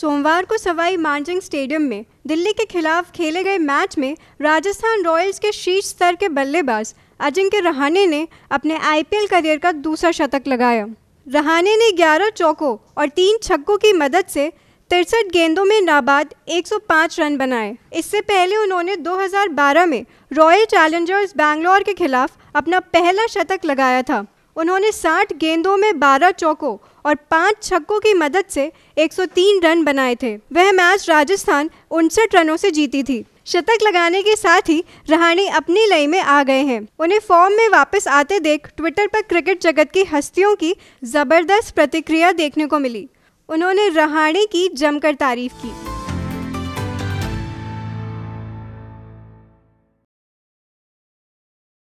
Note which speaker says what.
Speaker 1: सोमवार को सवाई मानजिंग स्टेडियम में दिल्ली के खिलाफ खेले गए मैच में राजस्थान रॉयल्स के शीर्ष स्तर के बल्लेबाज अजिंक्य रहाणे ने अपने आईपीएल करियर का दूसरा शतक लगाया रहाणे ने 11 चौकों और तीन छक्कों की मदद से तिरसठ गेंदों में नाबाद 105 रन बनाए इससे पहले उन्होंने 2012 में रॉयल चैलेंजर्स बैंगलोर के खिलाफ अपना पहला शतक लगाया था उन्होंने 60 गेंदों में 12 चौकों और 5 छक्कों की मदद से 103 रन बनाए थे वह मैच राजस्थान उनसठ रनों से जीती थी शतक लगाने के साथ ही रहाणी अपनी लय में आ गए हैं उन्हें फॉर्म में वापस आते देख ट्विटर पर क्रिकेट जगत की हस्तियों की ज़बरदस्त प्रतिक्रिया देखने को मिली उन्होंने रहाणी की जमकर तारीफ की